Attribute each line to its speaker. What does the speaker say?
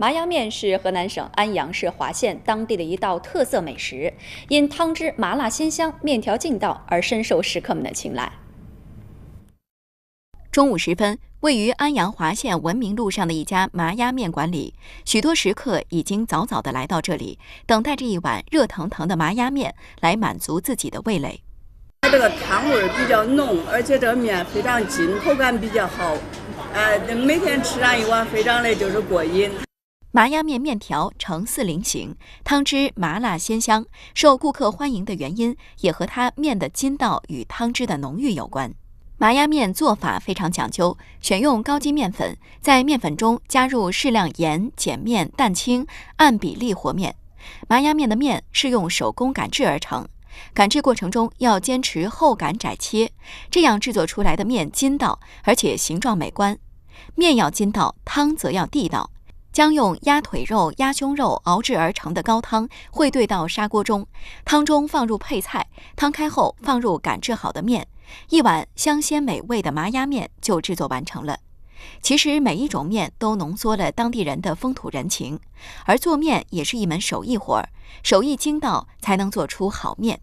Speaker 1: 麻鸭面是河南省安阳市滑县当地的一道特色美食，因汤汁麻辣鲜香、面条劲道而深受食客们的青睐。
Speaker 2: 中午时分，位于安阳滑县文明路上的一家麻鸭面馆里，许多食客已经早早地来到这里，等待着一碗热腾腾的麻鸭面来满足自己的味蕾。
Speaker 3: 它这个汤味比较浓，而且这个面非常筋，口感比较好。呃，每天吃上一碗，非常的就是过瘾。
Speaker 2: 麻鸭面面条呈四棱形，汤汁麻辣鲜香，受顾客欢迎的原因也和它面的筋道与汤汁的浓郁有关。麻鸭面做法非常讲究，选用高筋面粉，在面粉中加入适量盐、碱面、蛋清，按比例和面。麻鸭面的面是用手工擀制而成，擀制过程中要坚持厚擀窄切，这样制作出来的面筋道而且形状美观。面要筋道，汤则要地道。将用鸭腿肉、鸭胸肉熬制而成的高汤，汇兑到砂锅中，汤中放入配菜，汤开后放入擀制好的面，一碗香鲜美味的麻鸭面就制作完成了。其实每一种面都浓缩了当地人的风土人情，而做面也是一门手艺活儿，手艺精到才能做出好面。